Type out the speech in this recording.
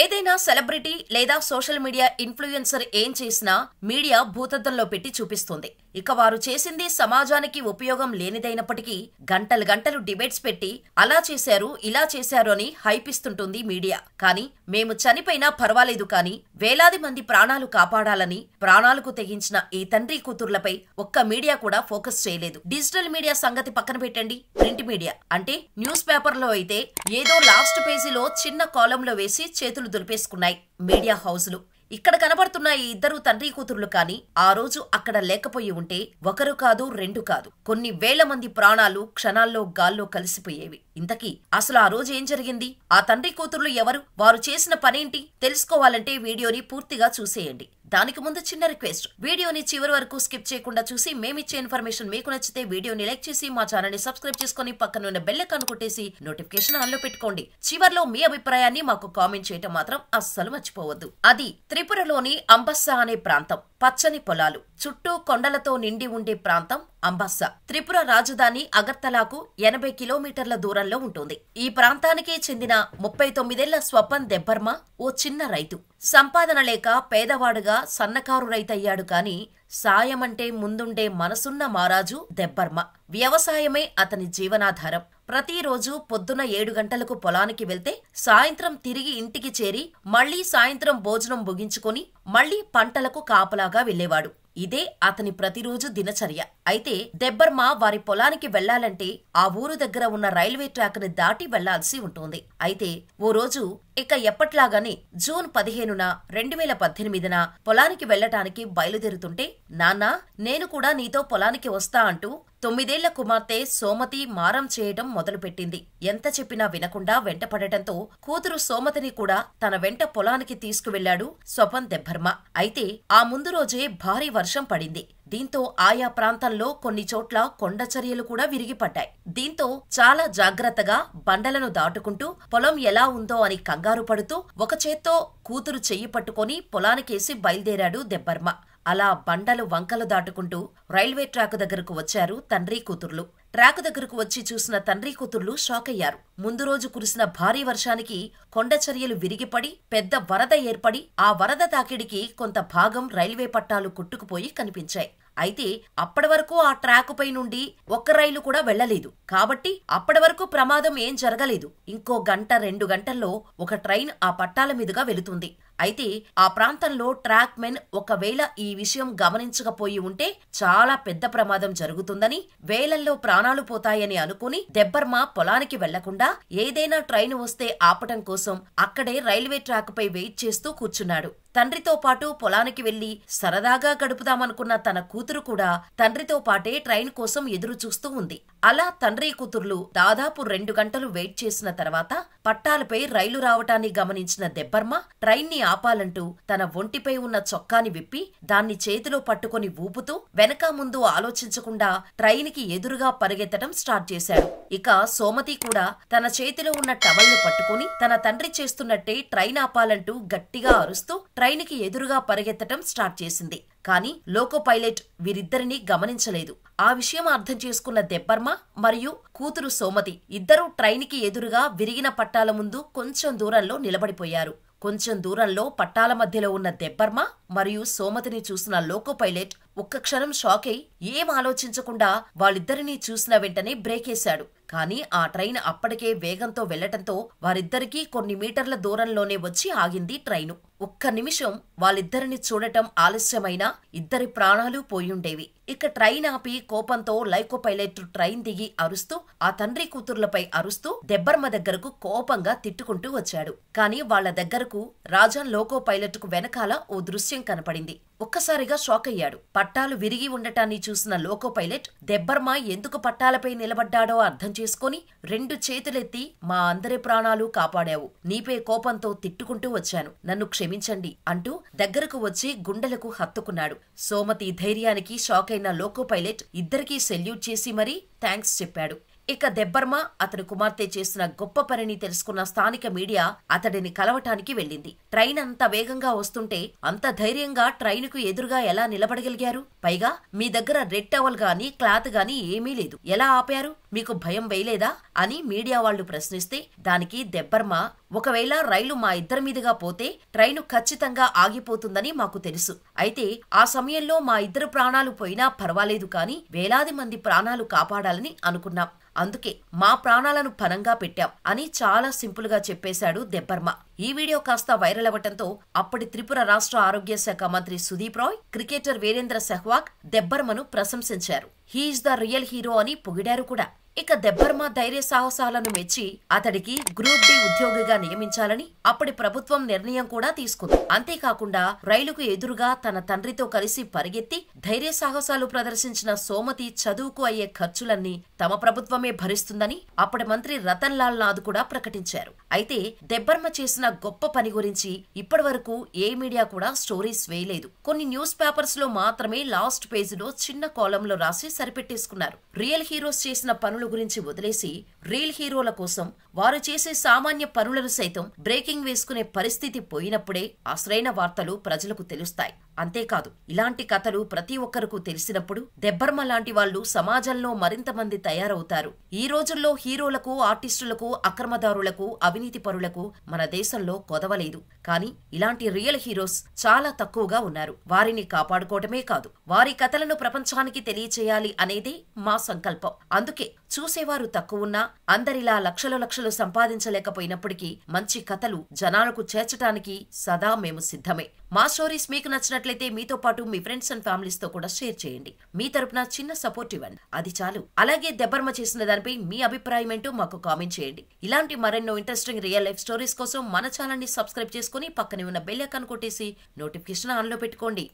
ఏదైనా సెలబ్రిటీ లేదా social media influencer ఏం చేసినా మీడియా భూతద్దంలో పెట్టి చూపిస్తుంది ఇక వారు చేసింది సమాజానికి ఉపయోగం లేనిదైనప్పటికీ గంటలు గంటలు డిబేట్స్ పెట్టి అలా చేశారు ఇలా చేశారు అని హైపిస్తుంటుంది మీడియా కానీ మేము చనిపోయినా పర్వాలేదు కానీ వేలాది మంది ప్రాణాలు కాపాడాలని ప్రాణాలకు తెగించిన ఈ తండ్రి కూతుర్లపై ఒక్క మీడియా కూడా ఫోకస్ చేయలేదు డిజిటల్ మీడియా సంగతి పక్కన పెట్టండి ప్రింట్ మీడియా అంటే న్యూస్ పేపర్లో అయితే ఏదో లాస్ట్ పేజీలో చిన్న కాలంలో వేసి చేతులు దులిపేసుకున్నాయి మీడియా హౌస్లు ఇక్కడ కనబడుతున్న ఈ ఇద్దరు తండ్రి కూతుర్లు కాని ఆ రోజు అక్కడ లేకపోయి ఉంటే ఒకరు కాదు రెండు కాదు కొన్ని వేల మంది ప్రాణాలు క్షణాల్లో గాల్లో కలిసిపోయేవి ఇంతకీ అసలు ఆ రోజు ఏం జరిగింది ఆ తండ్రి కూతురులు ఎవరు వారు చేసిన పనేంటి తెలుసుకోవాలంటే వీడియోని పూర్తిగా చూసేయండి దానికి ముందు చిన్న రిక్వెస్ట్ వీడియోని చివరి వరకు స్కిప్ చేయకుండా చూసి మేమిచ్చే ఇన్ఫర్మేషన్ మీకు నచ్చితే వీడియోని లైక్ చేసి మా ఛానల్ ని సబ్స్క్రైబ్ చేసుకుని పక్కన ఉన్న బెల్ ఐకాన్ కొట్టేసి నోటిఫికేషన్ ఆన్ లో పెట్టుకోండి చివరిలో మీ అభిప్రాయాన్ని మాకు కామెంట్ చేయటం మాత్రం అస్సలు మర్చిపోవద్దు అది త్రిపురలోని అంబస్సా అనే ప్రాంతం పచ్చని పొలాలు చుట్టూ కొండలతో నిండి ఉండే ప్రాంతం అంబాస్సా త్రిపుర రాజధాని అగర్తలాకు ఎనభై కిలోమీటర్ల దూరంలో ఉంటుంది ఈ ప్రాంతానికే చెందిన ముప్పై తొమ్మిదేళ్ల స్వపన్ దెబ్బర్మ ఓ చిన్న రైతు సంపాదన లేక పేదవాడుగా సన్నకారు రైతయ్యాడు కాని సాయమంటే ముందుండే మనసున్న మారాజు దెబ్బర్మ వ్యవసాయమే అతని జీవనాధారం ప్రతిరోజు పొద్దున ఏడు గంటలకు పొలానికి వెళ్తే సాయంత్రం తిరిగి ఇంటికి చేరి మళ్లీ సాయంత్రం భోజనం ముగించుకుని మళ్లీ పంటలకు కాపలాగా వెళ్లేవాడు ఇదే అతని ప్రతిరోజు దినచర్య అయితే దెబ్బర్మ వారి పొలానికి వెళ్లాలంటే ఆ ఊరు దగ్గర ఉన్న రైల్వే ట్రాక్ ని దాటి వెళ్లాల్సి ఉంటుంది అయితే ఓ రోజు ఇక ఎప్పట్లాగానే జూన్ పదిహేనున రెండు వేల పద్దెనిమిదిన పొలానికి వెళ్లటానికి బయలుదేరుతుంటే నాన్నా నేను కూడా నీతో పొలానికి వస్తా అంటూ తొమ్మిదేళ్ల కుమార్తె సోమతి మారం చేయడం మొదలుపెట్టింది ఎంత చెప్పినా వినకుండా వెంటపడటంతో కూతురు సోమతిని కూడా తన వెంట పొలానికి తీసుకువెళ్లాడు స్వపన్ దెబ్బర్మ అయితే ఆ ముందు రోజే భారీ వర్షం పడింది దీంతో ఆయా ప్రాంతాల్లో కొన్ని చోట్ల కొండ చర్యలు కూడా విరిగిపడ్డాయి దీంతో చాలా జాగ్రత్తగా బండలను దాటుకుంటూ పొలం ఎలా ఉందో అని కంగారు పడుతూ ఒక చేత్తో కూతురు చెయ్యి పట్టుకొని పొలానికేసి బయలుదేరాడు దెబ్బర్మ అలా బండలు వంకలు దాటుకుంటూ రైల్వే ట్రాకు దగ్గరకు వచ్చారు తండ్రి కూతుర్లు ట్రాకు దగ్గరకు వచ్చి చూసిన తండ్రి కూతుర్లు షాకయ్యారు ముందు రోజు కురిసిన భారీ వర్షానికి కొండచర్యలు విరిగిపడి పెద్ద వరద ఏర్పడి ఆ వరద తాకిడికి కొంత భాగం రైల్వే పట్టాలు కొట్టుకుపోయి కనిపించాయి అయితే అప్పటివరకు ఆ ట్రాకుపై నుండి ఒక్క రైలు కూడా వెళ్లలేదు కాబట్టి అప్పటివరకు ప్రమాదం ఏం జరగలేదు ఇంకో గంట రెండు గంటల్లో ఒక ట్రైన్ ఆ పట్టాల మీదుగా వెళుతుంది అయితే ఆ ప్రాంతంలో ట్రాక్ మెన్ ఒకవేళ ఈ విషయం గమనించకపోయి ఉంటే చాలా పెద్ద ప్రమాదం జరుగుతుందని వేలల్లో ప్రాణాలు పోతాయని అనుకుని దెబ్బర్మ పొలానికి వెళ్లకుండా ఏదైనా ట్రైన్ వస్తే ఆపటం కోసం అక్కడే రైల్వే ట్రాక్పై వెయిట్ చేస్తూ కూర్చున్నాడు తండ్రితో పాటు పొలానికి వెళ్లి సరదాగా గడుపుదామనుకున్న తన కూతురు కూడా తండ్రితో పాటే ట్రైన్ కోసం ఎదురు చూస్తూ ఉంది అలా తండ్రి కూతుర్లు దాదాపు రెండు గంటలు వెయిట్ చేసిన తర్వాత పట్టాలపై రైలు రావటాన్ని గమనించిన దెబ్బర్మ ట్రైన్ని ఆపాలంటూ తన ఒంటిపై ఉన్న చొక్కాని విప్పి దాన్ని చేతిలో పట్టుకుని ఊపుతూ వెనక ముందు ఆలోచించకుండా ట్రైన్కి ఎదురుగా పరిగెత్తడం స్టార్ట్ చేశాడు ఇక సోమతి కూడా తన చేతిలో ఉన్న టవల్ను పట్టుకుని తన తండ్రి చేస్తున్నట్టే ట్రైన్ ఆపాలంటూ గట్టిగా అరుస్తూ ట్రైన్కి ఎదురుగా పరిగెత్తటం స్టార్ట్ చేసింది కానీ లోకో పైలట్ వీరిద్దరినీ గమనించలేదు ఆ విషయం అర్థం చేసుకున్న దెబ్బర్మ మరియు కూతురు సోమతి ఇద్దరూ ట్రైన్కి ఎదురుగా విరిగిన పట్టాల ముందు కొంచెం దూరంలో నిలబడిపోయారు కొంచెం దూరంలో పట్టాల మధ్యలో ఉన్న దెబ్బర్మ మరియు సోమతిని చూసిన లోకో పైలట్ ఒక్క క్షణం షాక్ అయి ఏం ఆలోచించకుండా వాళ్ళిద్దరినీ చూసిన వెంటనే బ్రేకేశాడు కానీ ఆ ట్రైన్ అప్పటికే వేగంతో వెళ్లటంతో వారిద్దరికీ కొన్ని మీటర్ల దూరంలోనే వచ్చి ఆగింది ట్రైను ఒక్క నిమిషం వాళ్ళిద్దరిని చూడటం ఆలస్యమైనా ఇద్దరి ప్రాణాలు పోయుండేవి ఇక ట్రైన్ ఆపి కోపంతో లైకో పైలట్ ట్రైన్ దిగి అరుస్తూ ఆ తండ్రి కూతుర్లపై అరుస్తూ దెబ్బర్మ దగ్గరకు కోపంగా తిట్టుకుంటూ వచ్చాడు కాని వాళ్ల దగ్గరకు రాజాన్ లోకో పైలట్కు వెనకాల ఓ దృశ్యం కనపడింది ఒక్కసారిగా షాక్ అయ్యాడు పట్టాలు విరిగి ఉండటాన్ని చూసిన లోకో పైలట్ దెబ్బర్మా ఎందుకు పట్టాలపై నిలబడ్డాడో అర్థం చేసుకుని రెండు చేతులెత్తి మా అందరి ప్రాణాలు కాపాడావు నీపే కోపంతో తిట్టుకుంటూ వచ్చాను నన్ను క్షమించండి అంటూ దగ్గరకు వచ్చి గుండెలకు హత్తుకున్నాడు సోమతి ధైర్యానికి షాక్ అయిన లోకో పైలట్ ఇద్దరికీ సెల్యూట్ చేసి మరీ థ్యాంక్స్ చెప్పాడు ఇక దెబ్బర్మ అతని కుమార్తె చేసిన గొప్ప పనిని తెలుసుకున్న స్థానిక మీడియా అతడిని కలవటానికి వెళ్ళింది ట్రైన్ అంత వేగంగా వస్తుంటే అంత ధైర్యంగా ట్రైనుకు ఎదురుగా ఎలా నిలబడగలిగారు పైగా మీ దగ్గర రెడ్ టవల్ గాని క్లాత్ గాని ఏమీ లేదు ఎలా ఆపారు మీకు భయం వేయలేదా అని మీడియా వాళ్లు ప్రశ్నిస్తే దానికి దెబ్బర్మ ఒకవేళ రైలు మా ఇద్దరి మీదుగా పోతే ట్రైను ఖచ్చితంగా ఆగిపోతుందని మాకు తెలుసు అయితే ఆ సమయంలో మా ఇద్దరు ప్రాణాలు పోయినా పర్వాలేదు కానీ వేలాది మంది ప్రాణాలు కాపాడాలని అనుకున్నాం అందుకే మా ప్రాణాలను పనంగా పెట్టాం అని చాలా సింపుల్ గా చెప్పేశాడు దెబ్బర్మ ఈ వీడియో కాస్త వైరల్ అవ్వటంతో అప్పటి త్రిపుర రాష్ట్ర ఆరోగ్య శాఖ మంత్రి సుదీప్ రాయ్ క్రికెటర్ వీరేంద్ర సెహ్వాగ్ దెబ్బర్మను ప్రశంసించారు హీఈస్ ద రియల్ హీరో అని పొగిడారు కూడా ఇక దెబ్బర్మ ధైర్య సాహసాలను మెచ్చి అతడికి గ్రూప్ డి ఉద్యోగిగా నియమించాలని అప్పటి ప్రభుత్వం నిర్ణయం కూడా తీసుకుంది అంతేకాకుండా రైలుకు ఎదురుగా తన తండ్రితో కలిసి పరిగెత్తి ధైర్య సాహసాలు ప్రదర్శించిన సోమతి చదువుకు అయ్యే ఖర్చులన్నీ తమ ప్రభుత్వమే భరిస్తుందని అప్పటి మంత్రి రతన్ లాల్ నాథ్ కూడా ప్రకటించారు అయితే దెబ్బర్మ చేసిన గొప్ప పని గురించి ఇప్పటివరకు ఏ మీడియా కూడా స్టోరీస్ వేయలేదు కొన్ని న్యూస్ పేపర్స్ లో మాత్రమే లాస్ట్ పేజీలో చిన్న కాలంలో రాసి సరిపెట్టేసుకున్నారు రియల్ హీరోస్ చేసిన పనులు పాటల గురించి వదిలేసి రీల్ హీరోల కోసం వారు చేసే సామాన్య పనులను సైతం బ్రేకింగ్ వేసుకునే పరిస్థితి పోయినప్పుడే అసలైన వార్తలు ప్రజలకు తెలుస్తాయి అంతేకాదు ఇలాంటి కథలు ప్రతి ఒక్కరికూ తెలిసినప్పుడు దెబ్బర్మ లాంటి వాళ్ళు సమాజంలో మరింత మంది తయారవుతారు ఈ రోజుల్లో హీరోలకు ఆర్టిస్టులకు అక్రమదారులకు అవినీతి పరులకు మన దేశంలో కొదవలేదు కానీ ఇలాంటి రియల్ హీరోస్ చాలా తక్కువగా ఉన్నారు వారిని కాపాడుకోవటమే కాదు వారి కథలను ప్రపంచానికి తెలియచేయాలి అనేదే మా సంకల్పం అందుకే చూసేవారు తక్కువున్నా అందరిలా లక్షల లక్షలు సంపాదించలేకపోయినప్పటికీ మంచి కథలు జనాలకు చేర్చటానికి సదా మేము సిద్ధమే మా స్టోరీస్ మీకు నచ్చినట్లయితే మీతో పాటు మీ ఫ్రెండ్స్ అండ్ ఫ్యామిలీస్ తో కూడా షేర్ చేయండి మీ తరపున చిన్న సపోర్ట్ ఇవ్వండి అది చాలు అలాగే దెబ్బర్మ చేసిన దానిపై మీ అభిప్రాయం ఏంటో మాకు కామెంట్ చేయండి ఇలాంటి మరెన్నో ఇంట్రెస్టింగ్ రియల్ లైఫ్ స్టోరీస్ కోసం మన ఛానల్ ని సబ్స్క్రైబ్ చేసుకుని పక్కనే ఉన్న బెల్ ఐకాన్ కొట్టేసి నోటిఫికేషన్ లో పెట్టుకోండి